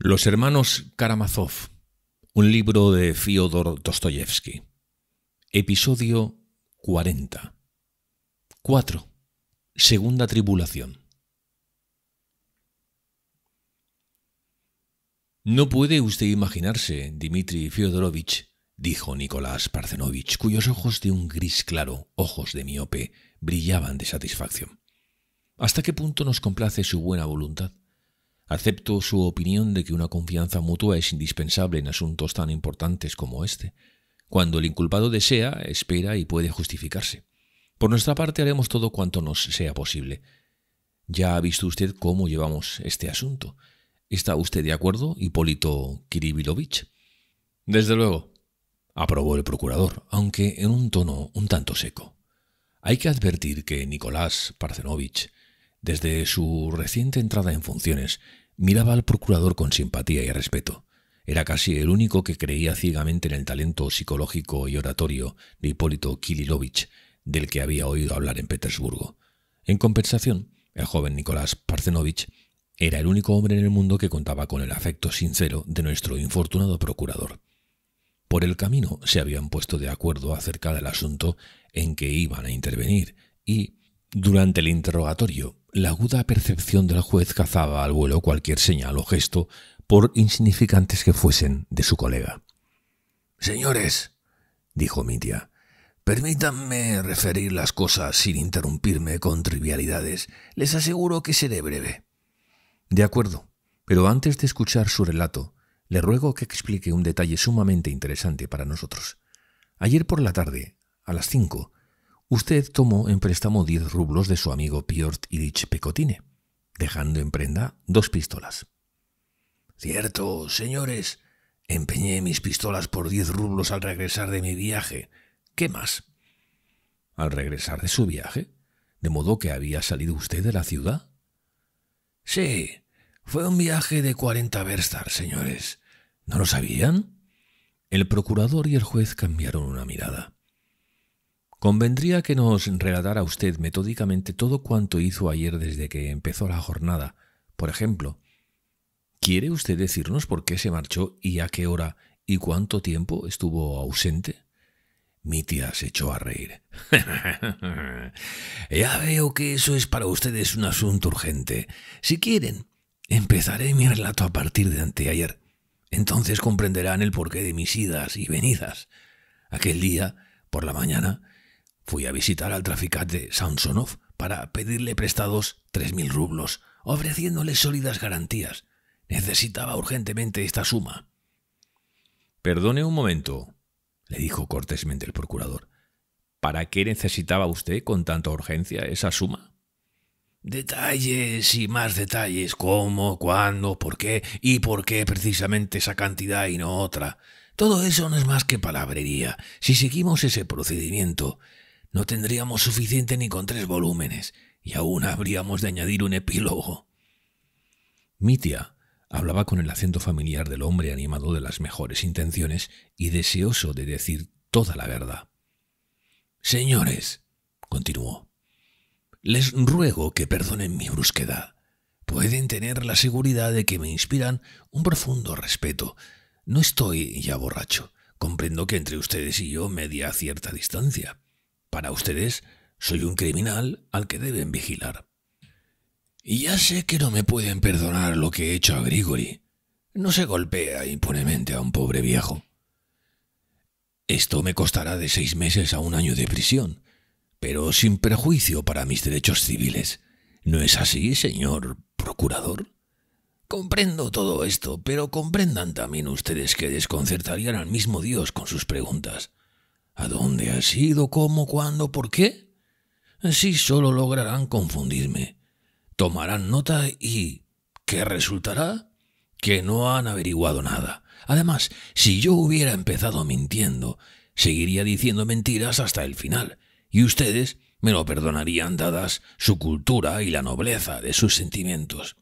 Los hermanos Karamazov, un libro de Fyodor Dostoyevsky. Episodio 40. 4. Segunda tribulación. No puede usted imaginarse, Dmitri Fyodorovich, dijo Nicolás Parzenovich, cuyos ojos de un gris claro, ojos de miope, brillaban de satisfacción. ¿Hasta qué punto nos complace su buena voluntad? Acepto su opinión de que una confianza mutua es indispensable en asuntos tan importantes como este. Cuando el inculpado desea, espera y puede justificarse. Por nuestra parte haremos todo cuanto nos sea posible. Ya ha visto usted cómo llevamos este asunto. ¿Está usted de acuerdo, Hipólito Kiribilovich? Desde luego, aprobó el procurador, aunque en un tono un tanto seco. Hay que advertir que Nicolás Parcenovich, desde su reciente entrada en funciones, Miraba al procurador con simpatía y respeto. Era casi el único que creía ciegamente en el talento psicológico y oratorio de Hipólito Kililovich, del que había oído hablar en Petersburgo. En compensación, el joven Nicolás Parcenovich era el único hombre en el mundo que contaba con el afecto sincero de nuestro infortunado procurador. Por el camino se habían puesto de acuerdo acerca del asunto en que iban a intervenir y, durante el interrogatorio, la aguda percepción del juez cazaba al vuelo cualquier señal o gesto, por insignificantes que fuesen, de su colega. Señores, dijo Mitia, permítanme referir las cosas sin interrumpirme con trivialidades. Les aseguro que seré breve. De acuerdo, pero antes de escuchar su relato, le ruego que explique un detalle sumamente interesante para nosotros. Ayer por la tarde, a las cinco, Usted tomó en préstamo diez rublos de su amigo Piotr Ilich Pecotine, dejando en prenda dos pistolas. Cierto, señores, empeñé mis pistolas por diez rublos al regresar de mi viaje. ¿Qué más? Al regresar de su viaje, ¿De modo que había salido usted de la ciudad? Sí, fue un viaje de cuarenta verstas, señores. ¿No lo sabían? El procurador y el juez cambiaron una mirada. Convendría que nos relatara usted metódicamente todo cuanto hizo ayer desde que empezó la jornada. Por ejemplo, ¿quiere usted decirnos por qué se marchó y a qué hora y cuánto tiempo estuvo ausente? Mi tía se echó a reír. ya veo que eso es para ustedes un asunto urgente. Si quieren, empezaré mi relato a partir de anteayer. Entonces comprenderán el porqué de mis idas y venidas. Aquel día, por la mañana, Fui a visitar al traficante Samsonov para pedirle prestados tres mil rublos, ofreciéndole sólidas garantías. Necesitaba urgentemente esta suma. Perdone un momento, le dijo cortésmente el procurador. ¿Para qué necesitaba usted con tanta urgencia esa suma? Detalles y más detalles, cómo, cuándo, por qué y por qué precisamente esa cantidad y no otra. Todo eso no es más que palabrería. Si seguimos ese procedimiento, no tendríamos suficiente ni con tres volúmenes, y aún habríamos de añadir un epílogo. Mitia hablaba con el acento familiar del hombre animado de las mejores intenciones y deseoso de decir toda la verdad. Señores, continuó, les ruego que perdonen mi brusquedad. Pueden tener la seguridad de que me inspiran un profundo respeto. No estoy ya borracho. Comprendo que entre ustedes y yo media cierta distancia. Para ustedes, soy un criminal al que deben vigilar. Y ya sé que no me pueden perdonar lo que he hecho a Grigori. No se golpea impunemente a un pobre viejo. Esto me costará de seis meses a un año de prisión, pero sin perjuicio para mis derechos civiles. ¿No es así, señor procurador? Comprendo todo esto, pero comprendan también ustedes que desconcertarían al mismo Dios con sus preguntas. ¿A dónde has ido? ¿Cómo? ¿Cuándo? ¿Por qué? Así solo lograrán confundirme. Tomarán nota y... ¿Qué resultará? Que no han averiguado nada. Además, si yo hubiera empezado mintiendo, seguiría diciendo mentiras hasta el final, y ustedes me lo perdonarían dadas su cultura y la nobleza de sus sentimientos.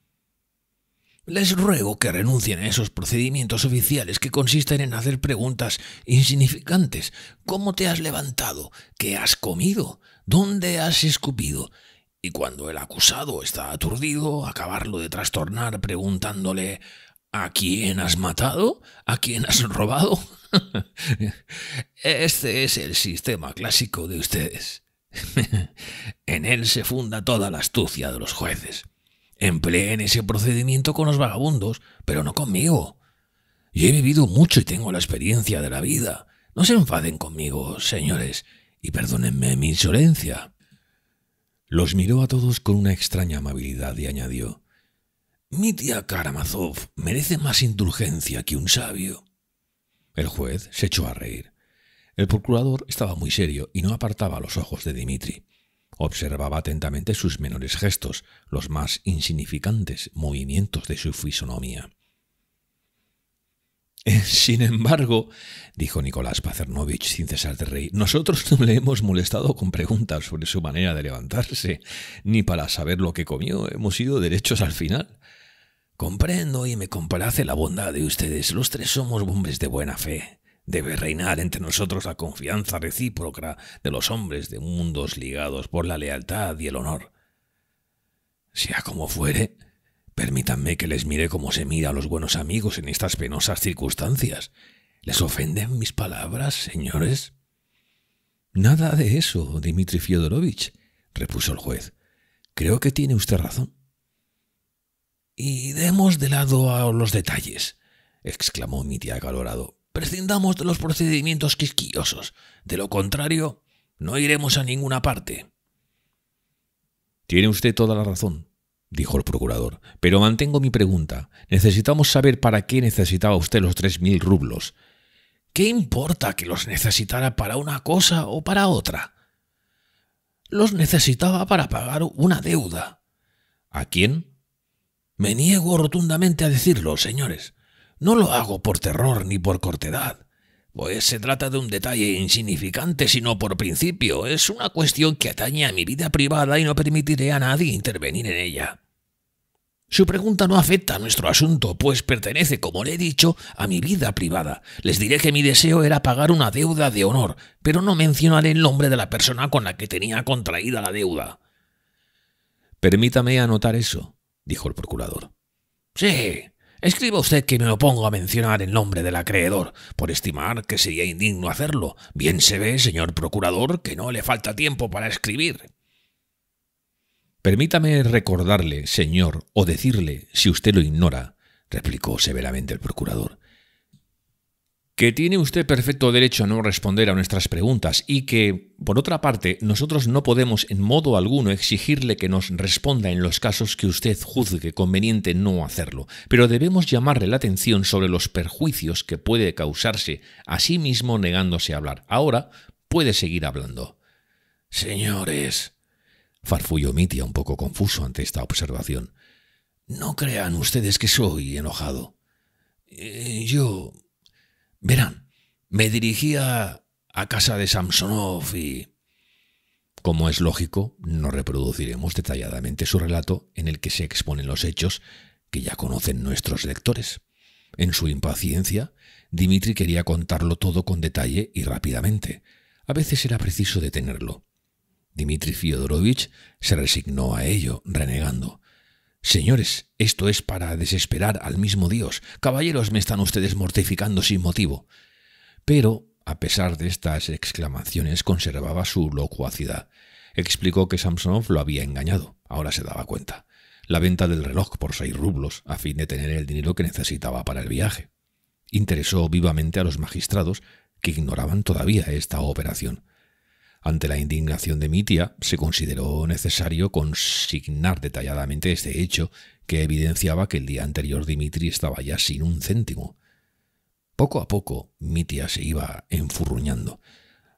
Les ruego que renuncien a esos procedimientos oficiales que consisten en hacer preguntas insignificantes. ¿Cómo te has levantado? ¿Qué has comido? ¿Dónde has escupido? Y cuando el acusado está aturdido, acabarlo de trastornar preguntándole ¿A quién has matado? ¿A quién has robado? este es el sistema clásico de ustedes. en él se funda toda la astucia de los jueces. Empleen ese procedimiento con los vagabundos, pero no conmigo. Yo he vivido mucho y tengo la experiencia de la vida. No se enfaden conmigo, señores, y perdónenme mi insolencia. Los miró a todos con una extraña amabilidad y añadió Mi tía Karamazov merece más indulgencia que un sabio. El juez se echó a reír. El procurador estaba muy serio y no apartaba los ojos de Dimitri. Observaba atentamente sus menores gestos, los más insignificantes movimientos de su fisonomía. Eh, sin embargo, dijo Nicolás Pacernovich sin cesar de reír, nosotros no le hemos molestado con preguntas sobre su manera de levantarse, ni para saber lo que comió, hemos ido derechos al final. Comprendo y me complace la bondad de ustedes, los tres somos hombres de buena fe. Debe reinar entre nosotros la confianza recíproca de los hombres de mundos ligados por la lealtad y el honor. Sea como fuere, permítanme que les mire como se mira a los buenos amigos en estas penosas circunstancias. ¿Les ofenden mis palabras, señores? Nada de eso, Dmitri Fyodorovich repuso el juez. Creo que tiene usted razón. Y demos de lado a los detalles, exclamó mi tía acalorado prescindamos de los procedimientos quisquillosos. De lo contrario, no iremos a ninguna parte. Tiene usted toda la razón, dijo el procurador, pero mantengo mi pregunta. Necesitamos saber para qué necesitaba usted los tres mil rublos. ¿Qué importa que los necesitara para una cosa o para otra? Los necesitaba para pagar una deuda. ¿A quién? Me niego rotundamente a decirlo, señores. No lo hago por terror ni por cortedad, pues se trata de un detalle insignificante, sino por principio. Es una cuestión que atañe a mi vida privada y no permitiré a nadie intervenir en ella. Su pregunta no afecta a nuestro asunto, pues pertenece, como le he dicho, a mi vida privada. Les diré que mi deseo era pagar una deuda de honor, pero no mencionaré el nombre de la persona con la que tenía contraída la deuda. Permítame anotar eso, dijo el procurador. Sí, Escriba usted que me opongo a mencionar el nombre del acreedor, por estimar que sería indigno hacerlo. Bien se ve, señor procurador, que no le falta tiempo para escribir. Permítame recordarle, señor, o decirle, si usted lo ignora, replicó severamente el procurador, que tiene usted perfecto derecho a no responder a nuestras preguntas y que, por otra parte, nosotros no podemos en modo alguno exigirle que nos responda en los casos que usted juzgue conveniente no hacerlo, pero debemos llamarle la atención sobre los perjuicios que puede causarse a sí mismo negándose a hablar. Ahora puede seguir hablando. Señores, farfulló Mitia un poco confuso ante esta observación. No crean ustedes que soy enojado. Eh, yo Verán, me dirigía a casa de Samsonov y... Como es lógico, no reproduciremos detalladamente su relato en el que se exponen los hechos que ya conocen nuestros lectores. En su impaciencia, Dimitri quería contarlo todo con detalle y rápidamente. A veces era preciso detenerlo. Dimitri Fyodorovich se resignó a ello, renegando. Señores, esto es para desesperar al mismo Dios. Caballeros, me están ustedes mortificando sin motivo. Pero, a pesar de estas exclamaciones, conservaba su locuacidad. Explicó que Samsonov lo había engañado. Ahora se daba cuenta. La venta del reloj por seis rublos, a fin de tener el dinero que necesitaba para el viaje. Interesó vivamente a los magistrados, que ignoraban todavía esta operación. Ante la indignación de Mitia, se consideró necesario consignar detalladamente este hecho, que evidenciaba que el día anterior Dimitri estaba ya sin un céntimo. Poco a poco, Mitia se iba enfurruñando.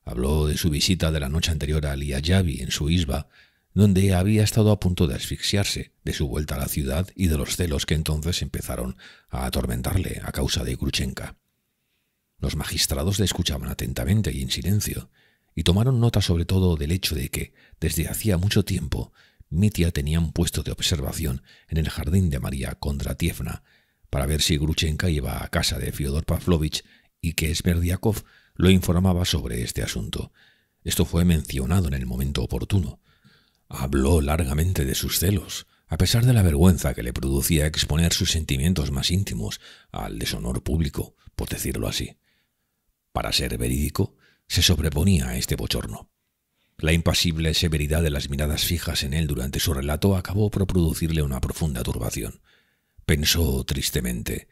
Habló de su visita de la noche anterior a Liayavi en su isba, donde había estado a punto de asfixiarse, de su vuelta a la ciudad y de los celos que entonces empezaron a atormentarle a causa de Gruchenka. Los magistrados le escuchaban atentamente y en silencio y tomaron nota sobre todo del hecho de que, desde hacía mucho tiempo, Mitia tenía un puesto de observación en el jardín de María Kondratievna para ver si Gruchenka iba a casa de Fyodor Pavlovich y que Smerdiakov lo informaba sobre este asunto. Esto fue mencionado en el momento oportuno. Habló largamente de sus celos, a pesar de la vergüenza que le producía exponer sus sentimientos más íntimos al deshonor público, por decirlo así. Para ser verídico, se sobreponía a este bochorno. La impasible severidad de las miradas fijas en él durante su relato acabó por producirle una profunda turbación. Pensó tristemente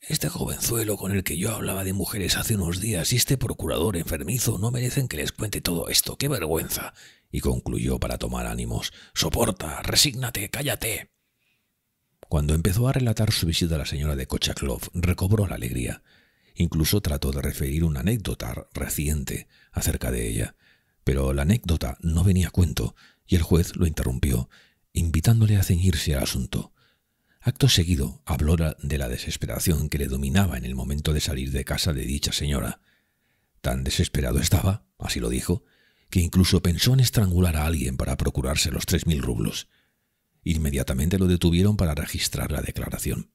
Este jovenzuelo con el que yo hablaba de mujeres hace unos días y este procurador enfermizo no merecen que les cuente todo esto. ¡Qué vergüenza! Y concluyó para tomar ánimos Soporta, resígnate, cállate. Cuando empezó a relatar su visita a la señora de Kochaklov, recobró la alegría. Incluso trató de referir una anécdota reciente acerca de ella, pero la anécdota no venía a cuento y el juez lo interrumpió, invitándole a ceñirse al asunto. Acto seguido habló de la desesperación que le dominaba en el momento de salir de casa de dicha señora. Tan desesperado estaba, así lo dijo, que incluso pensó en estrangular a alguien para procurarse los tres mil rublos. Inmediatamente lo detuvieron para registrar la declaración.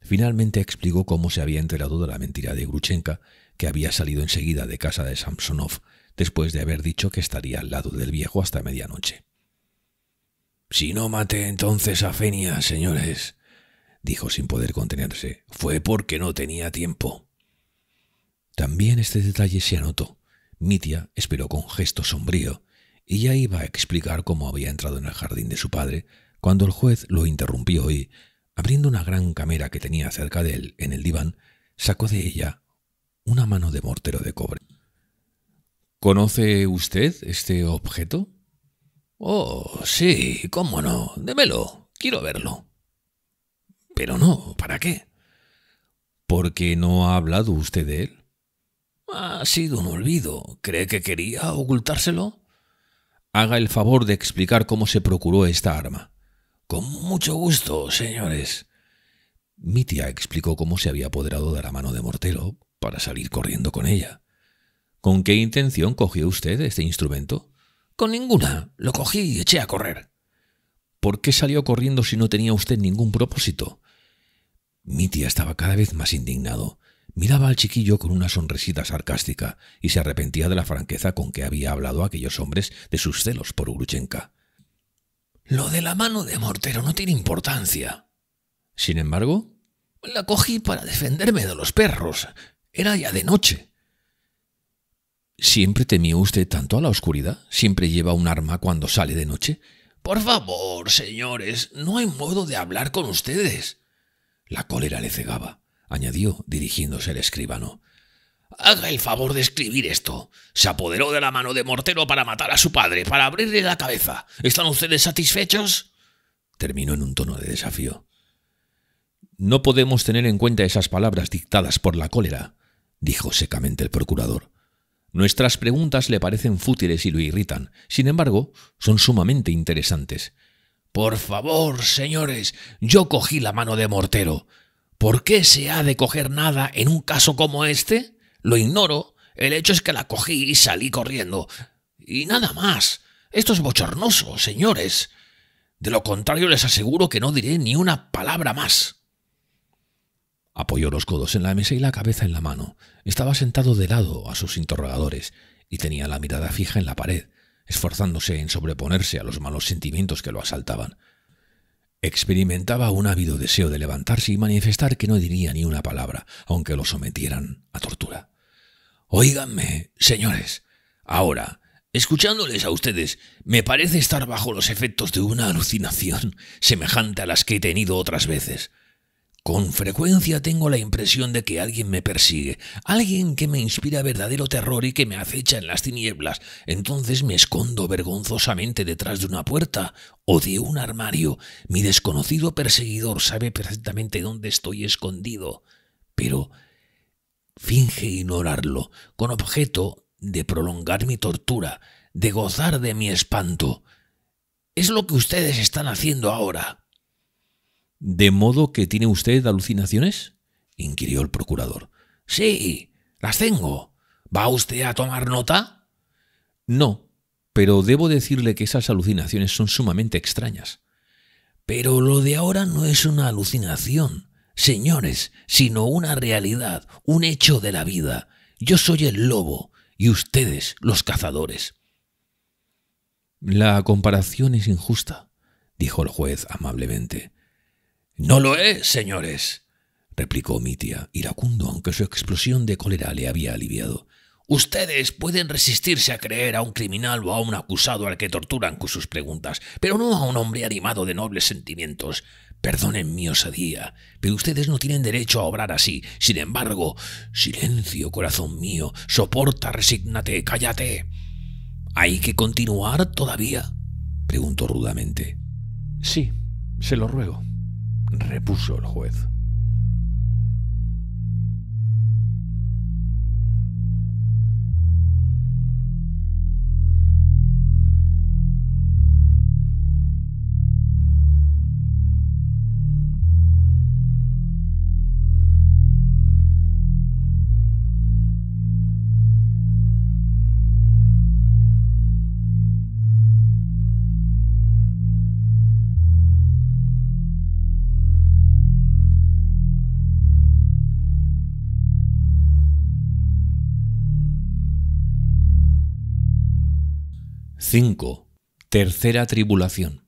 Finalmente explicó cómo se había enterado de la mentira de Gruchenka, que había salido enseguida de casa de Samsonov después de haber dicho que estaría al lado del viejo hasta medianoche. Si no maté entonces a Fenia, señores, dijo sin poder contenerse, fue porque no tenía tiempo. También este detalle se anotó. Mitia esperó con gesto sombrío y ya iba a explicar cómo había entrado en el jardín de su padre cuando el juez lo interrumpió y, Abriendo una gran camera que tenía cerca de él en el diván, sacó de ella una mano de mortero de cobre. ¿Conoce usted este objeto? Oh, sí, cómo no. Démelo. Quiero verlo. Pero no, ¿para qué? Porque no ha hablado usted de él. Ha sido un olvido. ¿Cree que quería ocultárselo? Haga el favor de explicar cómo se procuró esta arma. Con mucho gusto, señores. Mi tía explicó cómo se había apoderado de la mano de Mortelo para salir corriendo con ella. ¿Con qué intención cogió usted este instrumento? Con ninguna. Lo cogí y eché a correr. ¿Por qué salió corriendo si no tenía usted ningún propósito? Mi tía estaba cada vez más indignado. Miraba al chiquillo con una sonrisita sarcástica y se arrepentía de la franqueza con que había hablado a aquellos hombres de sus celos por Uruchenka. Lo de la mano de mortero no tiene importancia. Sin embargo, la cogí para defenderme de los perros. Era ya de noche. ¿Siempre temió usted tanto a la oscuridad? ¿Siempre lleva un arma cuando sale de noche? Por favor, señores, no hay modo de hablar con ustedes. La cólera le cegaba, añadió, dirigiéndose al escribano. Haga el favor de escribir esto. Se apoderó de la mano de Mortero para matar a su padre, para abrirle la cabeza. ¿Están ustedes satisfechos? Terminó en un tono de desafío. No podemos tener en cuenta esas palabras dictadas por la cólera, dijo secamente el procurador. Nuestras preguntas le parecen fútiles y lo irritan. Sin embargo, son sumamente interesantes. Por favor, señores, yo cogí la mano de Mortero. ¿Por qué se ha de coger nada en un caso como este? Lo ignoro. El hecho es que la cogí y salí corriendo. Y nada más. Esto es bochornoso, señores. De lo contrario, les aseguro que no diré ni una palabra más. Apoyó los codos en la mesa y la cabeza en la mano. Estaba sentado de lado a sus interrogadores y tenía la mirada fija en la pared, esforzándose en sobreponerse a los malos sentimientos que lo asaltaban. Experimentaba un ávido deseo de levantarse y manifestar que no diría ni una palabra, aunque lo sometieran a tortura. Óiganme, señores, ahora, escuchándoles a ustedes, me parece estar bajo los efectos de una alucinación semejante a las que he tenido otras veces. Con frecuencia tengo la impresión de que alguien me persigue, alguien que me inspira verdadero terror y que me acecha en las tinieblas. Entonces me escondo vergonzosamente detrás de una puerta o de un armario. Mi desconocido perseguidor sabe perfectamente dónde estoy escondido, pero finge ignorarlo, con objeto de prolongar mi tortura, de gozar de mi espanto. Es lo que ustedes están haciendo ahora. ¿De modo que tiene usted alucinaciones? inquirió el procurador. Sí, las tengo. ¿Va usted a tomar nota? No, pero debo decirle que esas alucinaciones son sumamente extrañas. Pero lo de ahora no es una alucinación, señores, sino una realidad, un hecho de la vida. Yo soy el lobo y ustedes los cazadores. La comparación es injusta, dijo el juez amablemente. No lo es, señores, replicó Mitia, tía, iracundo, aunque su explosión de cólera le había aliviado. Ustedes pueden resistirse a creer a un criminal o a un acusado al que torturan con sus preguntas, pero no a un hombre animado de nobles sentimientos. Perdonen mi osadía, pero ustedes no tienen derecho a obrar así. Sin embargo, silencio, corazón mío, soporta, resígnate, cállate. ¿Hay que continuar todavía? preguntó rudamente. Sí, se lo ruego, repuso el juez. 5. Tercera tribulación.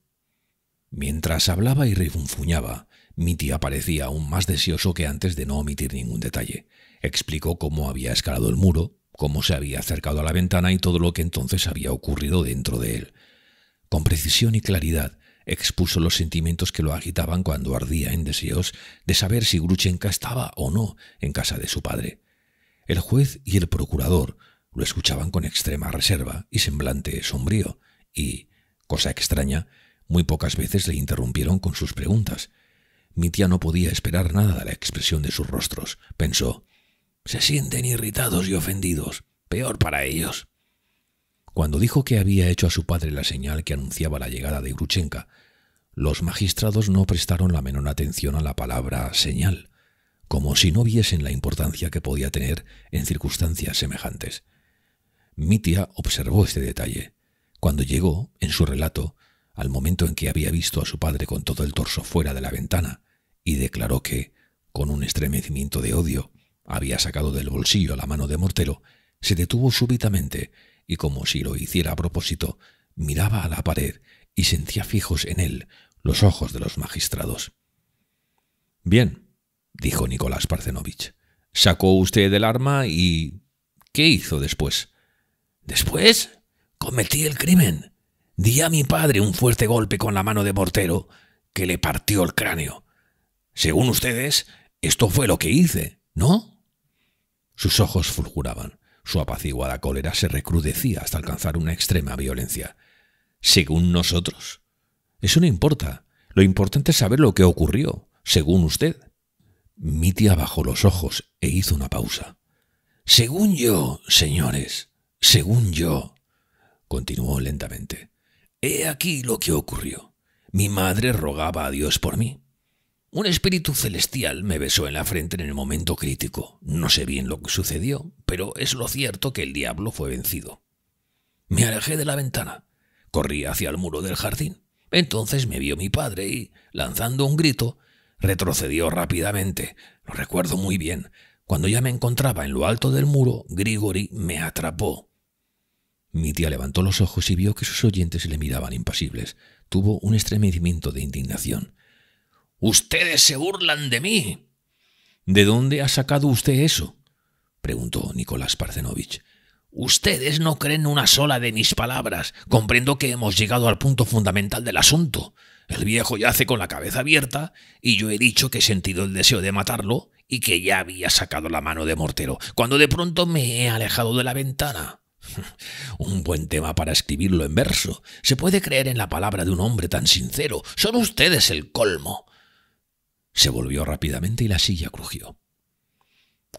Mientras hablaba y refunfuñaba, mi tía parecía aún más deseoso que antes de no omitir ningún detalle. Explicó cómo había escalado el muro, cómo se había acercado a la ventana y todo lo que entonces había ocurrido dentro de él. Con precisión y claridad expuso los sentimientos que lo agitaban cuando ardía en deseos de saber si Gruchenka estaba o no en casa de su padre. El juez y el procurador lo escuchaban con extrema reserva y semblante sombrío, y, cosa extraña, muy pocas veces le interrumpieron con sus preguntas. Mi tía no podía esperar nada de la expresión de sus rostros. Pensó, se sienten irritados y ofendidos. Peor para ellos. Cuando dijo que había hecho a su padre la señal que anunciaba la llegada de Gruchenka, los magistrados no prestaron la menor atención a la palabra señal, como si no viesen la importancia que podía tener en circunstancias semejantes tía observó este detalle. Cuando llegó, en su relato, al momento en que había visto a su padre con todo el torso fuera de la ventana, y declaró que, con un estremecimiento de odio, había sacado del bolsillo la mano de mortero, se detuvo súbitamente y como si lo hiciera a propósito, miraba a la pared y sentía fijos en él los ojos de los magistrados. Bien, dijo Nicolás Parcenovich. Sacó usted el arma y... ¿Qué hizo después? Después cometí el crimen. Di a mi padre un fuerte golpe con la mano de mortero que le partió el cráneo. Según ustedes, esto fue lo que hice, ¿no? Sus ojos fulguraban. Su apaciguada cólera se recrudecía hasta alcanzar una extrema violencia. Según nosotros. Eso no importa. Lo importante es saber lo que ocurrió, según usted. Mitia bajó los ojos e hizo una pausa. Según yo, señores, según yo, continuó lentamente, he aquí lo que ocurrió. Mi madre rogaba a Dios por mí. Un espíritu celestial me besó en la frente en el momento crítico. No sé bien lo que sucedió, pero es lo cierto que el diablo fue vencido. Me alejé de la ventana. Corrí hacia el muro del jardín. Entonces me vio mi padre y, lanzando un grito, retrocedió rápidamente. Lo recuerdo muy bien. Cuando ya me encontraba en lo alto del muro, Grigori me atrapó mi tía levantó los ojos y vio que sus oyentes le miraban impasibles. Tuvo un estremecimiento de indignación. Ustedes se burlan de mí. ¿De dónde ha sacado usted eso? preguntó Nicolás Parcenovich. Ustedes no creen una sola de mis palabras. Comprendo que hemos llegado al punto fundamental del asunto. El viejo yace con la cabeza abierta y yo he dicho que he sentido el deseo de matarlo y que ya había sacado la mano de mortero, cuando de pronto me he alejado de la ventana. Un buen tema para escribirlo en verso. Se puede creer en la palabra de un hombre tan sincero. Son ustedes el colmo. Se volvió rápidamente y la silla crujió.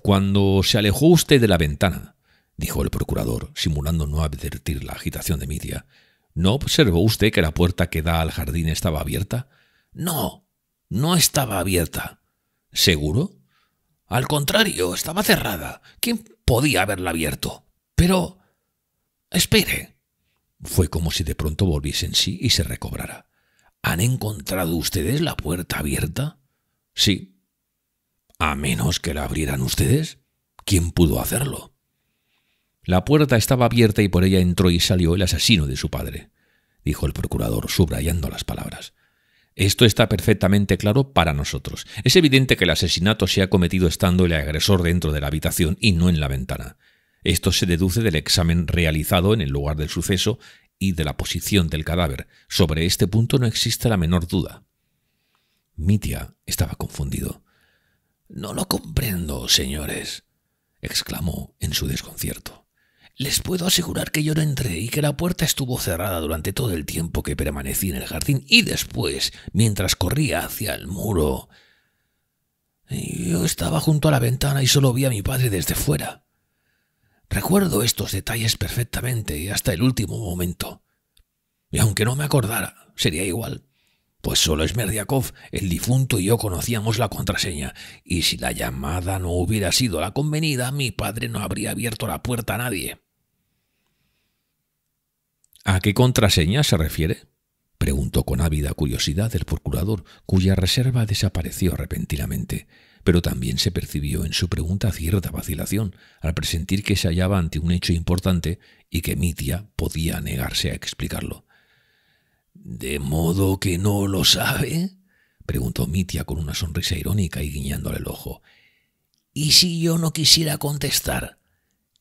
Cuando se alejó usted de la ventana, dijo el procurador, simulando no advertir la agitación de Midia, ¿no observó usted que la puerta que da al jardín estaba abierta? No, no estaba abierta. ¿Seguro? Al contrario, estaba cerrada. ¿Quién podía haberla abierto? Pero... Espere. Fue como si de pronto volviese en sí y se recobrara. ¿Han encontrado ustedes la puerta abierta? Sí. A menos que la abrieran ustedes. ¿Quién pudo hacerlo? La puerta estaba abierta y por ella entró y salió el asesino de su padre, dijo el procurador, subrayando las palabras. Esto está perfectamente claro para nosotros. Es evidente que el asesinato se ha cometido estando el agresor dentro de la habitación y no en la ventana. Esto se deduce del examen realizado en el lugar del suceso y de la posición del cadáver. Sobre este punto no existe la menor duda. Mitia estaba confundido. No lo comprendo, señores, exclamó en su desconcierto. Les puedo asegurar que yo no entré y que la puerta estuvo cerrada durante todo el tiempo que permanecí en el jardín y después, mientras corría hacia el muro. Yo estaba junto a la ventana y solo vi a mi padre desde fuera. Recuerdo estos detalles perfectamente y hasta el último momento. Y aunque no me acordara, sería igual, pues solo Merdiakov, el difunto y yo conocíamos la contraseña, y si la llamada no hubiera sido la convenida, mi padre no habría abierto la puerta a nadie. ¿A qué contraseña se refiere? preguntó con ávida curiosidad el procurador, cuya reserva desapareció repentinamente pero también se percibió en su pregunta cierta vacilación, al presentir que se hallaba ante un hecho importante y que Mitia podía negarse a explicarlo. ¿De modo que no lo sabe? preguntó Mitia con una sonrisa irónica y guiñándole el ojo. ¿Y si yo no quisiera contestar?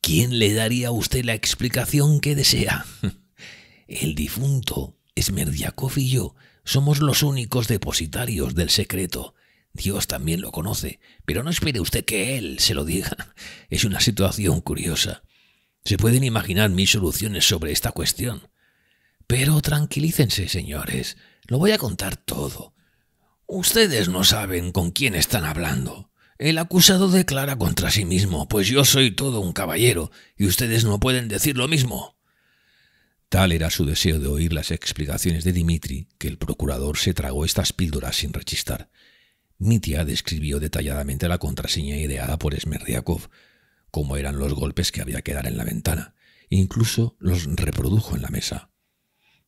¿Quién le daría a usted la explicación que desea? El difunto Smerdiakov y yo somos los únicos depositarios del secreto. Dios también lo conoce, pero no espere usted que Él se lo diga. Es una situación curiosa. Se pueden imaginar mis soluciones sobre esta cuestión. Pero tranquilícense, señores. Lo voy a contar todo. Ustedes no saben con quién están hablando. El acusado declara contra sí mismo, pues yo soy todo un caballero, y ustedes no pueden decir lo mismo. Tal era su deseo de oír las explicaciones de Dimitri, que el procurador se tragó estas píldoras sin rechistar. Mitya describió detalladamente la contraseña ideada por Smerdiakov, cómo eran los golpes que había que dar en la ventana, incluso los reprodujo en la mesa.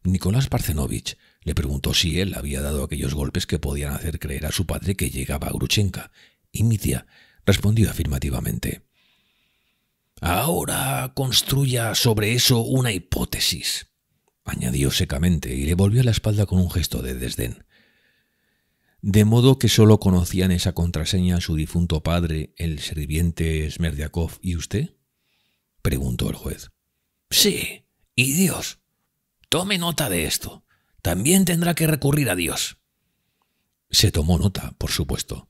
Nicolás Parcenovich le preguntó si él había dado aquellos golpes que podían hacer creer a su padre que llegaba a Gruchenka, y Mitya respondió afirmativamente. Ahora construya sobre eso una hipótesis, añadió secamente y le volvió la espalda con un gesto de desdén de modo que solo conocían esa contraseña su difunto padre, el sirviente Smerdyakov y usted? preguntó el juez. Sí, y Dios. Tome nota de esto. También tendrá que recurrir a Dios. Se tomó nota, por supuesto.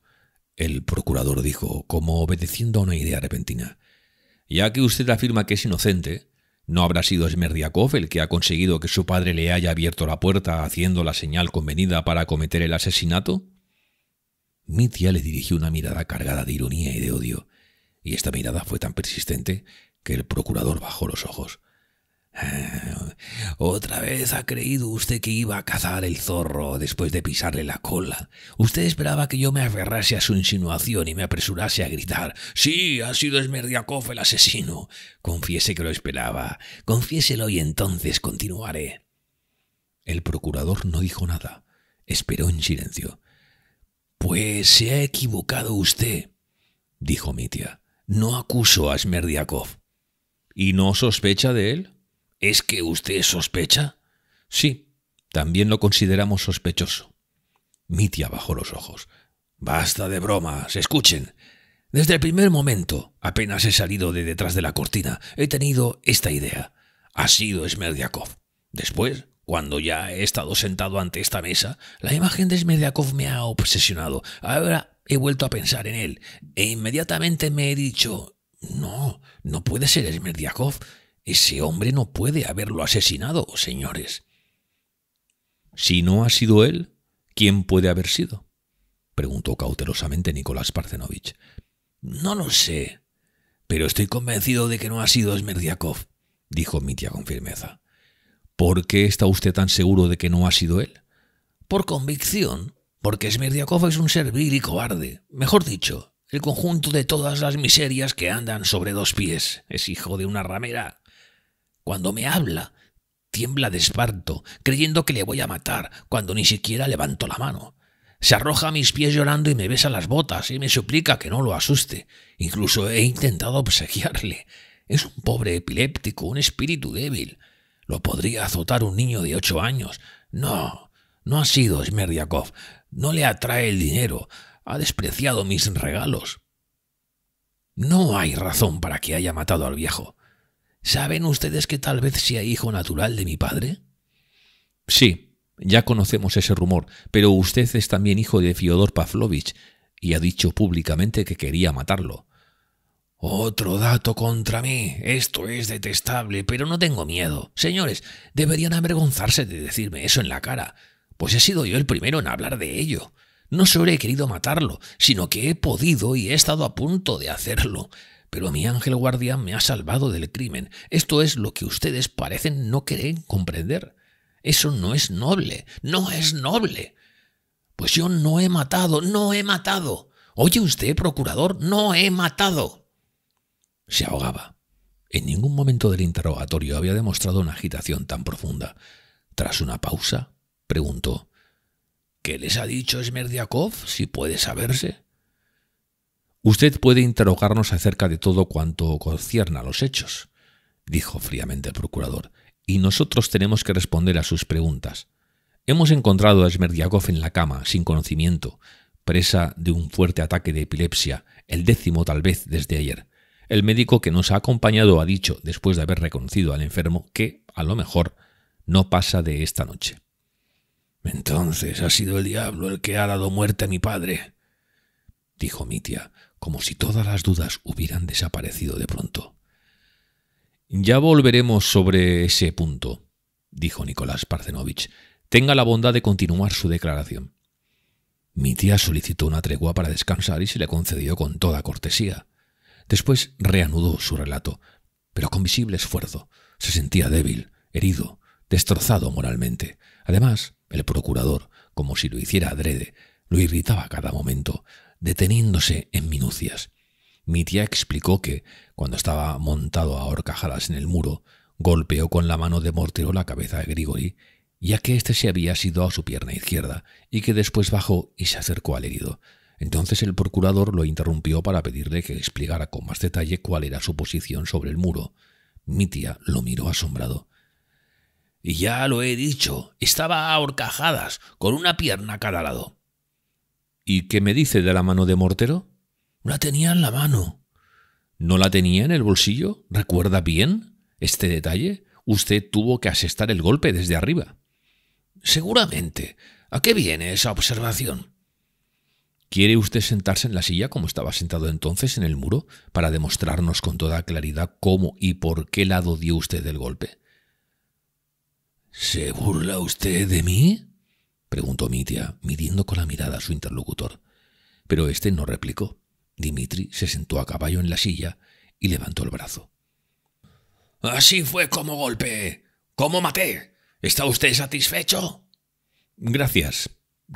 El procurador dijo, como obedeciendo a una idea repentina. Ya que usted afirma que es inocente, ¿No habrá sido Smerdiakov el que ha conseguido que su padre le haya abierto la puerta haciendo la señal convenida para cometer el asesinato? Mitia le dirigió una mirada cargada de ironía y de odio, y esta mirada fue tan persistente que el procurador bajó los ojos. Otra vez ha creído usted que iba a cazar el zorro después de pisarle la cola. Usted esperaba que yo me aferrase a su insinuación y me apresurase a gritar Sí, ha sido Esmerdiakov el asesino. Confiese que lo esperaba. Confiéselo y entonces continuaré. El procurador no dijo nada. Esperó en silencio. Pues se ha equivocado usted, dijo Mitia. No acuso a Smerdiakov. ¿Y no sospecha de él? ¿Es que usted sospecha? Sí, también lo consideramos sospechoso. Mitia bajó los ojos. Basta de bromas, escuchen. Desde el primer momento, apenas he salido de detrás de la cortina, he tenido esta idea. Ha sido Smerdiakov. Después, cuando ya he estado sentado ante esta mesa, la imagen de Smerdiakov me ha obsesionado. Ahora he vuelto a pensar en él, e inmediatamente me he dicho, no, no puede ser Smerdiakov. Ese hombre no puede haberlo asesinado, señores. Si no ha sido él, ¿quién puede haber sido? preguntó cautelosamente Nicolás Parcenovich. No lo sé, pero estoy convencido de que no ha sido Smerdiakov, dijo Mitia con firmeza. ¿Por qué está usted tan seguro de que no ha sido él? Por convicción, porque Smerdiakov es un servil y cobarde. Mejor dicho, el conjunto de todas las miserias que andan sobre dos pies. Es hijo de una ramera. Cuando me habla, tiembla de espanto, creyendo que le voy a matar, cuando ni siquiera levanto la mano. Se arroja a mis pies llorando y me besa las botas y me suplica que no lo asuste. Incluso he intentado obsequiarle. Es un pobre epiléptico, un espíritu débil. Lo podría azotar un niño de ocho años. No, no ha sido Smerdyakov No le atrae el dinero. Ha despreciado mis regalos. No hay razón para que haya matado al viejo. ¿Saben ustedes que tal vez sea hijo natural de mi padre? Sí, ya conocemos ese rumor, pero usted es también hijo de Fyodor Pavlovich y ha dicho públicamente que quería matarlo. Otro dato contra mí. Esto es detestable, pero no tengo miedo. Señores, deberían avergonzarse de decirme eso en la cara, pues he sido yo el primero en hablar de ello. No solo he querido matarlo, sino que he podido y he estado a punto de hacerlo pero mi ángel guardián me ha salvado del crimen. Esto es lo que ustedes parecen no querer comprender. Eso no es noble, no es noble. Pues yo no he matado, no he matado. Oye usted, procurador, no he matado. Se ahogaba. En ningún momento del interrogatorio había demostrado una agitación tan profunda. Tras una pausa, preguntó. ¿Qué les ha dicho Smerdiakov, si puede saberse? Usted puede interrogarnos acerca de todo cuanto concierne a los hechos, dijo fríamente el procurador, y nosotros tenemos que responder a sus preguntas. Hemos encontrado a Smerdiakov en la cama, sin conocimiento, presa de un fuerte ataque de epilepsia, el décimo tal vez desde ayer. El médico que nos ha acompañado ha dicho, después de haber reconocido al enfermo, que, a lo mejor, no pasa de esta noche. Entonces ha sido el diablo el que ha dado muerte a mi padre, dijo mi como si todas las dudas hubieran desaparecido de pronto. Ya volveremos sobre ese punto, dijo Nicolás Parcenovich. Tenga la bondad de continuar su declaración. Mi tía solicitó una tregua para descansar y se le concedió con toda cortesía. Después reanudó su relato, pero con visible esfuerzo. Se sentía débil, herido, destrozado moralmente. Además, el procurador, como si lo hiciera adrede, lo irritaba cada momento, deteniéndose en minucias. Mi tía explicó que, cuando estaba montado a horcajadas en el muro, golpeó con la mano de mortero la cabeza de Grigori, ya que éste se había sido a su pierna izquierda, y que después bajó y se acercó al herido. Entonces el procurador lo interrumpió para pedirle que explicara con más detalle cuál era su posición sobre el muro. Mi tía lo miró asombrado. «Y Ya lo he dicho, estaba a horcajadas, con una pierna a cada lado. ¿Y qué me dice de la mano de Mortero? La tenía en la mano. ¿No la tenía en el bolsillo? ¿Recuerda bien este detalle? Usted tuvo que asestar el golpe desde arriba. Seguramente. ¿A qué viene esa observación? ¿Quiere usted sentarse en la silla como estaba sentado entonces en el muro para demostrarnos con toda claridad cómo y por qué lado dio usted el golpe? ¿Se burla usted de mí? preguntó Mitia, midiendo con la mirada a su interlocutor. Pero éste no replicó. Dimitri se sentó a caballo en la silla y levantó el brazo. Así fue como golpeé. ¿Cómo maté? ¿Está usted satisfecho? Gracias.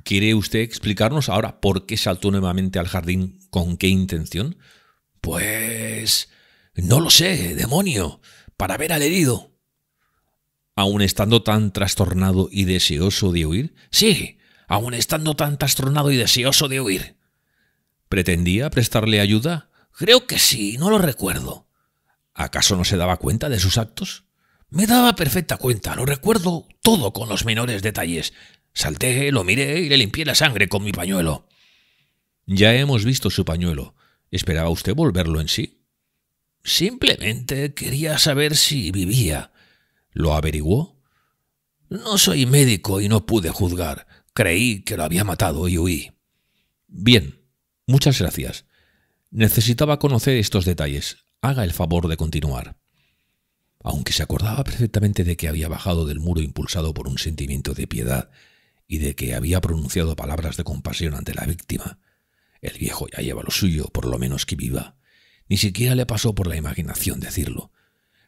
¿Quiere usted explicarnos ahora por qué saltó nuevamente al jardín? ¿Con qué intención? Pues... No lo sé, demonio. Para ver al herido. —¿Aún estando tan trastornado y deseoso de huir? —Sí, aún estando tan trastornado y deseoso de huir? Sí, aún estando tan trastornado y deseoso de huir. ¿Pretendía prestarle ayuda? Creo que sí, no lo recuerdo. ¿Acaso no se daba cuenta de sus actos? Me daba perfecta cuenta, lo recuerdo todo con los menores detalles. Salté, lo miré y le limpié la sangre con mi pañuelo. Ya hemos visto su pañuelo. ¿Esperaba usted volverlo en sí? Simplemente quería saber si vivía. ¿Lo averiguó? No soy médico y no pude juzgar. Creí que lo había matado y huí. Bien, muchas gracias. Necesitaba conocer estos detalles. Haga el favor de continuar. Aunque se acordaba perfectamente de que había bajado del muro impulsado por un sentimiento de piedad y de que había pronunciado palabras de compasión ante la víctima, el viejo ya lleva lo suyo, por lo menos que viva. Ni siquiera le pasó por la imaginación decirlo.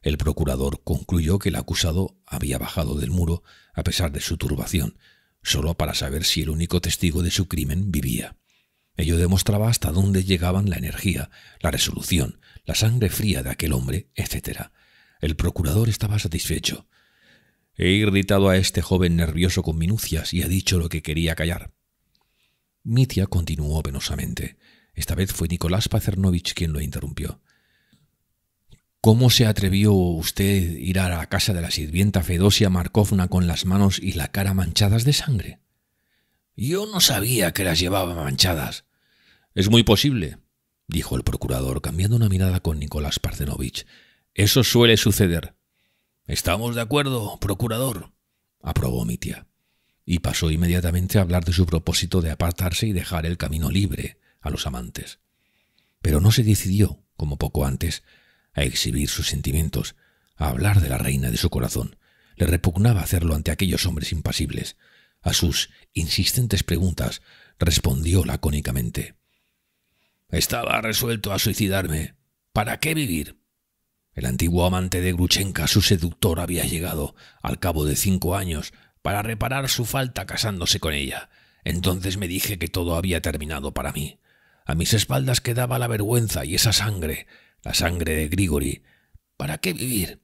El procurador concluyó que el acusado había bajado del muro a pesar de su turbación, solo para saber si el único testigo de su crimen vivía. Ello demostraba hasta dónde llegaban la energía, la resolución, la sangre fría de aquel hombre, etc. El procurador estaba satisfecho. He irritado a este joven nervioso con minucias y ha dicho lo que quería callar. Mitia continuó penosamente. Esta vez fue Nicolás Pacernovich quien lo interrumpió. ¿Cómo se atrevió usted a ir a la casa de la sirvienta Fedosia Markovna con las manos y la cara manchadas de sangre? Yo no sabía que las llevaba manchadas. Es muy posible, dijo el procurador, cambiando una mirada con Nicolás Parcenovich. Eso suele suceder. Estamos de acuerdo, procurador, aprobó mi tía. Y pasó inmediatamente a hablar de su propósito de apartarse y dejar el camino libre a los amantes. Pero no se decidió, como poco antes, a exhibir sus sentimientos, a hablar de la reina de su corazón. Le repugnaba hacerlo ante aquellos hombres impasibles. A sus insistentes preguntas respondió lacónicamente. Estaba resuelto a suicidarme. ¿Para qué vivir? El antiguo amante de Gruchenka, su seductor, había llegado, al cabo de cinco años, para reparar su falta casándose con ella. Entonces me dije que todo había terminado para mí. A mis espaldas quedaba la vergüenza y esa sangre, la sangre de Grigori. ¿Para qué vivir?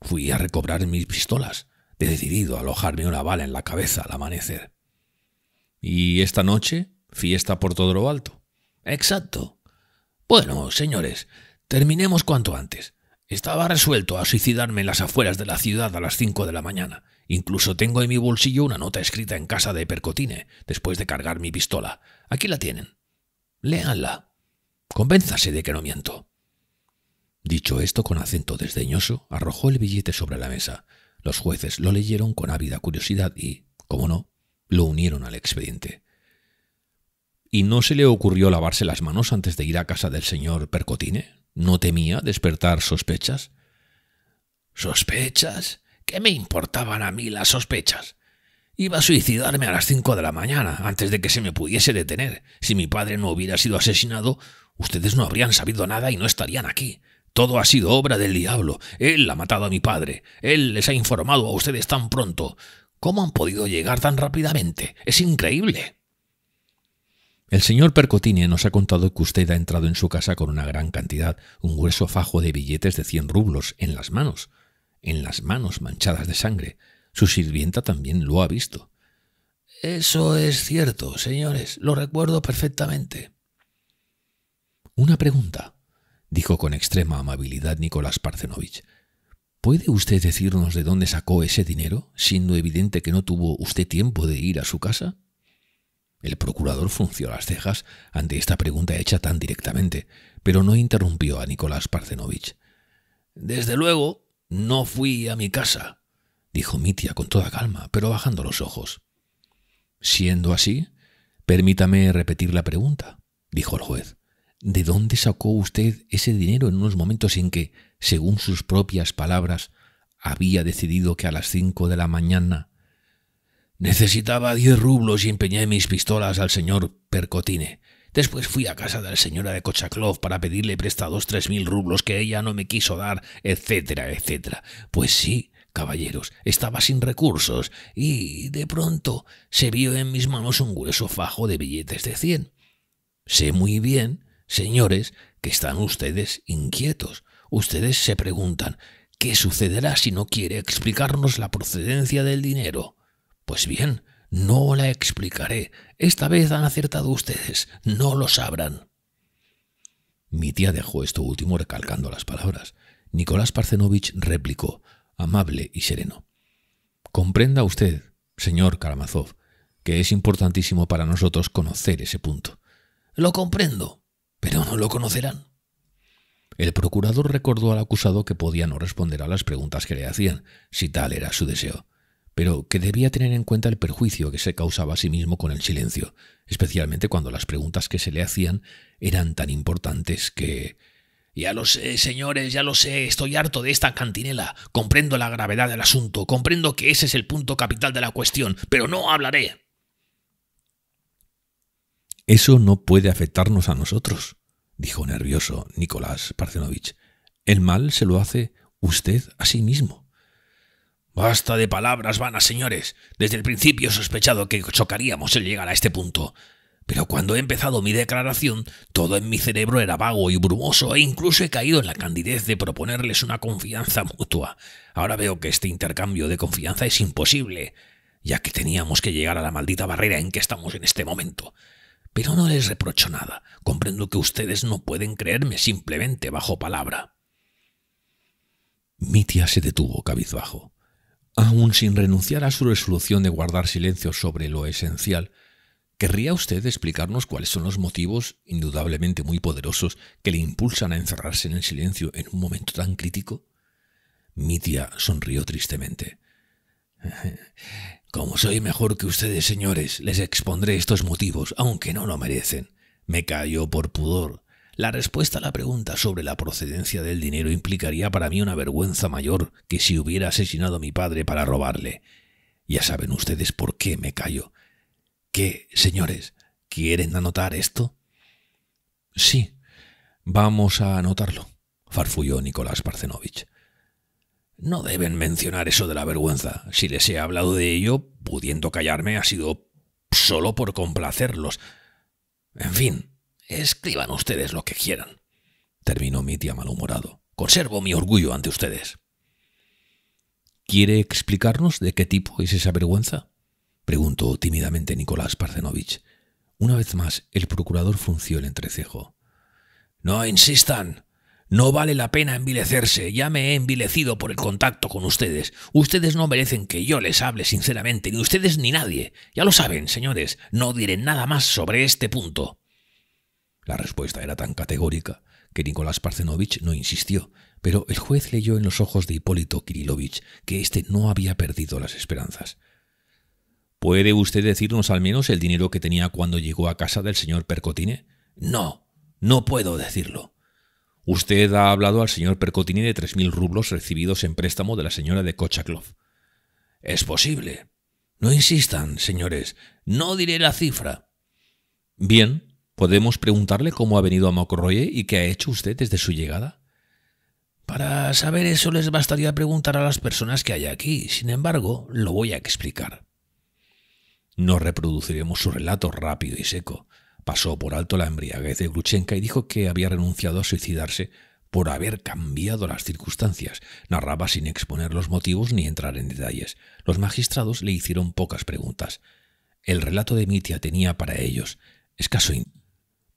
Fui a recobrar mis pistolas, decidido a alojarme una bala en la cabeza al amanecer. ¿Y esta noche? Fiesta por todo lo alto. Exacto. Bueno, señores, terminemos cuanto antes. Estaba resuelto a suicidarme en las afueras de la ciudad a las cinco de la mañana. Incluso tengo en mi bolsillo una nota escrita en casa de Percotine, después de cargar mi pistola. Aquí la tienen. Léanla. Convénzase de que no miento. Dicho esto con acento desdeñoso, arrojó el billete sobre la mesa. Los jueces lo leyeron con ávida curiosidad y, como no, lo unieron al expediente. ¿Y no se le ocurrió lavarse las manos antes de ir a casa del señor Percotine? ¿No temía despertar sospechas? ¿Sospechas? ¿Qué me importaban a mí las sospechas? Iba a suicidarme a las cinco de la mañana, antes de que se me pudiese detener. Si mi padre no hubiera sido asesinado, ustedes no habrían sabido nada y no estarían aquí. Todo ha sido obra del diablo. Él ha matado a mi padre. Él les ha informado a ustedes tan pronto. ¿Cómo han podido llegar tan rápidamente? Es increíble. El señor Percotine nos ha contado que usted ha entrado en su casa con una gran cantidad, un grueso fajo de billetes de cien rublos, en las manos, en las manos manchadas de sangre. Su sirvienta también lo ha visto. Eso es cierto, señores, lo recuerdo perfectamente. Una pregunta, dijo con extrema amabilidad Nicolás Parcenovich. ¿Puede usted decirnos de dónde sacó ese dinero, siendo evidente que no tuvo usted tiempo de ir a su casa? El procurador frunció las cejas ante esta pregunta hecha tan directamente, pero no interrumpió a Nicolás Parcenovich. Desde luego, no fui a mi casa, dijo Mitia con toda calma, pero bajando los ojos. Siendo así, permítame repetir la pregunta, dijo el juez. ¿De dónde sacó usted ese dinero en unos momentos en que, según sus propias palabras, había decidido que a las cinco de la mañana necesitaba diez rublos y empeñé mis pistolas al señor Percotine? Después fui a casa de la señora de Kochaklov para pedirle prestados tres mil rublos que ella no me quiso dar, etcétera, etcétera. Pues sí, caballeros, estaba sin recursos y de pronto se vio en mis manos un grueso fajo de billetes de cien. Sé muy bien Señores, que están ustedes inquietos. Ustedes se preguntan, ¿qué sucederá si no quiere explicarnos la procedencia del dinero? Pues bien, no la explicaré. Esta vez han acertado ustedes. No lo sabrán. Mi tía dejó esto último recalcando las palabras. Nicolás Parcenovich replicó, amable y sereno. Comprenda usted, señor Karamazov, que es importantísimo para nosotros conocer ese punto. Lo comprendo, pero no lo conocerán. El procurador recordó al acusado que podía no responder a las preguntas que le hacían, si tal era su deseo, pero que debía tener en cuenta el perjuicio que se causaba a sí mismo con el silencio, especialmente cuando las preguntas que se le hacían eran tan importantes que... Ya lo sé, señores, ya lo sé, estoy harto de esta cantinela, comprendo la gravedad del asunto, comprendo que ese es el punto capital de la cuestión, pero no hablaré. Eso no puede afectarnos a nosotros, dijo nervioso Nicolás Parcenovich. El mal se lo hace usted a sí mismo. Basta de palabras vanas, señores. Desde el principio he sospechado que chocaríamos el llegar a este punto. Pero cuando he empezado mi declaración, todo en mi cerebro era vago y brumoso e incluso he caído en la candidez de proponerles una confianza mutua. Ahora veo que este intercambio de confianza es imposible, ya que teníamos que llegar a la maldita barrera en que estamos en este momento pero no les reprocho nada. Comprendo que ustedes no pueden creerme simplemente bajo palabra. Mi se detuvo cabizbajo. Aún sin renunciar a su resolución de guardar silencio sobre lo esencial, ¿querría usted explicarnos cuáles son los motivos, indudablemente muy poderosos, que le impulsan a encerrarse en el silencio en un momento tan crítico? Mi sonrió tristemente. Como soy mejor que ustedes, señores, les expondré estos motivos, aunque no lo merecen. Me callo por pudor. La respuesta a la pregunta sobre la procedencia del dinero implicaría para mí una vergüenza mayor que si hubiera asesinado a mi padre para robarle. Ya saben ustedes por qué me callo. ¿Qué, señores? ¿Quieren anotar esto? Sí, vamos a anotarlo, farfulló Nicolás Parcenovich. No deben mencionar eso de la vergüenza. Si les he hablado de ello, pudiendo callarme, ha sido solo por complacerlos. En fin, escriban ustedes lo que quieran. Terminó mi tía malhumorado. Conservo mi orgullo ante ustedes. ¿Quiere explicarnos de qué tipo es esa vergüenza? preguntó tímidamente Nicolás Parzenovich. Una vez más, el procurador frunció el entrecejo. No insistan. No vale la pena envilecerse, ya me he envilecido por el contacto con ustedes. Ustedes no merecen que yo les hable sinceramente, ni ustedes ni nadie. Ya lo saben, señores, no diré nada más sobre este punto. La respuesta era tan categórica que Nicolás Parcenovich no insistió, pero el juez leyó en los ojos de Hipólito Kirilovich que éste no había perdido las esperanzas. ¿Puede usted decirnos al menos el dinero que tenía cuando llegó a casa del señor Percotine? No, no puedo decirlo. Usted ha hablado al señor Percotini de 3.000 rublos recibidos en préstamo de la señora de Kochaklov. Es posible. No insistan, señores. No diré la cifra. Bien, ¿podemos preguntarle cómo ha venido a Mokroye y qué ha hecho usted desde su llegada? Para saber eso les bastaría preguntar a las personas que hay aquí. Sin embargo, lo voy a explicar. No reproduciremos su relato rápido y seco pasó por alto la embriaguez de Gruchenka y dijo que había renunciado a suicidarse por haber cambiado las circunstancias. Narraba sin exponer los motivos ni entrar en detalles. Los magistrados le hicieron pocas preguntas. El relato de Mitia tenía para ellos escaso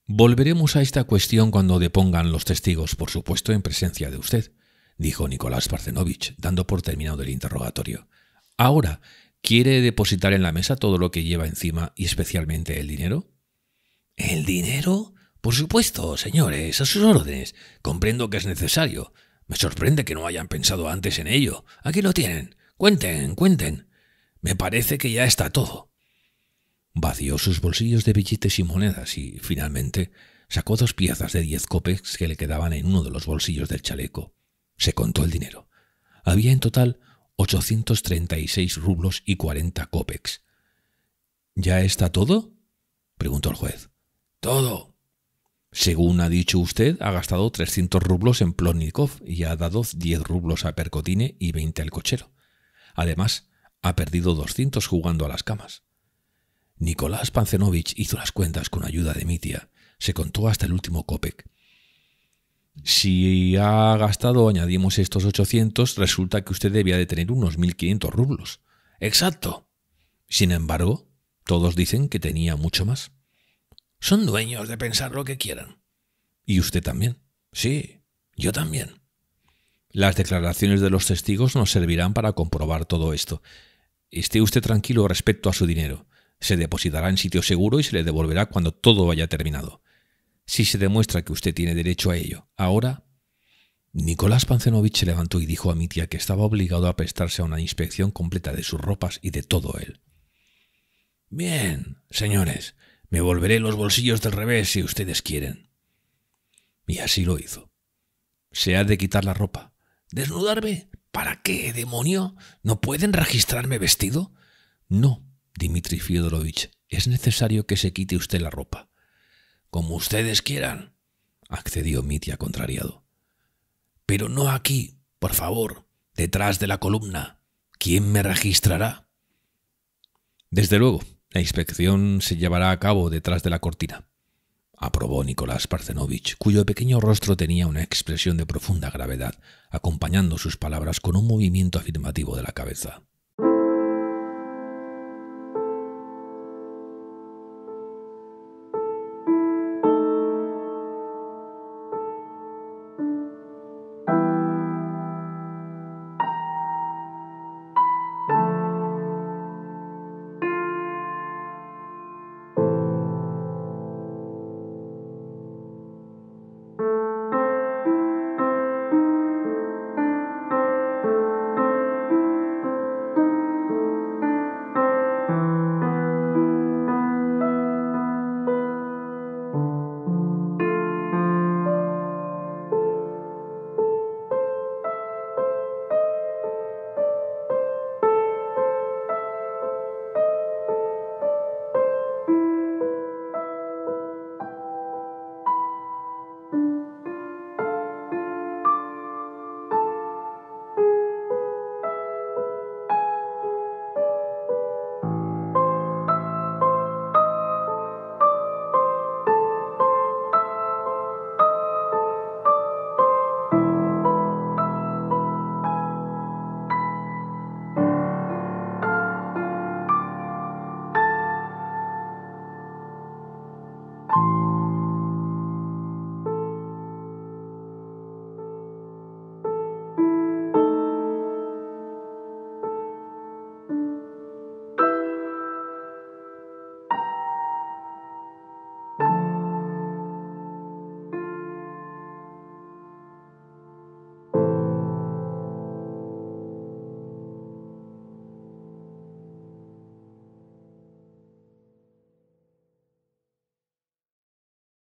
Volveremos a esta cuestión cuando depongan los testigos, por supuesto en presencia de usted, dijo Nicolás Parcenovich, dando por terminado el interrogatorio. Ahora, ¿quiere depositar en la mesa todo lo que lleva encima y especialmente el dinero? ¿El dinero? Por supuesto, señores, a sus órdenes. Comprendo que es necesario. Me sorprende que no hayan pensado antes en ello. Aquí lo tienen. Cuenten, cuenten. Me parece que ya está todo. Vació sus bolsillos de billetes y monedas y, finalmente, sacó dos piezas de diez copex que le quedaban en uno de los bolsillos del chaleco. Se contó el dinero. Había en total 836 rublos y 40 copex. ¿Ya está todo? preguntó el juez. Todo. Según ha dicho usted, ha gastado 300 rublos en Plonnikov y ha dado 10 rublos a Percotine y 20 al cochero. Además, ha perdido 200 jugando a las camas. Nicolás Pancenovich hizo las cuentas con ayuda de Mitia, Se contó hasta el último copec. Si ha gastado, añadimos estos 800, resulta que usted debía de tener unos 1.500 rublos. Exacto. Sin embargo, todos dicen que tenía mucho más. Son dueños de pensar lo que quieran. Y usted también. Sí, yo también. Las declaraciones de los testigos nos servirán para comprobar todo esto. Esté usted tranquilo respecto a su dinero. Se depositará en sitio seguro y se le devolverá cuando todo haya terminado. Si se demuestra que usted tiene derecho a ello, ahora... Nicolás Pancenovich se levantó y dijo a mi tía que estaba obligado a prestarse a una inspección completa de sus ropas y de todo él. Bien, señores, me volveré los bolsillos del revés si ustedes quieren. Y así lo hizo. Se ha de quitar la ropa. ¿Desnudarme? ¿Para qué, demonio? ¿No pueden registrarme vestido? No, Dmitri Fyodorovich, es necesario que se quite usted la ropa. Como ustedes quieran, accedió Mitya contrariado. Pero no aquí, por favor, detrás de la columna. ¿Quién me registrará? Desde luego, la inspección se llevará a cabo detrás de la cortina. Aprobó Nicolás Parcenovich, cuyo pequeño rostro tenía una expresión de profunda gravedad, acompañando sus palabras con un movimiento afirmativo de la cabeza.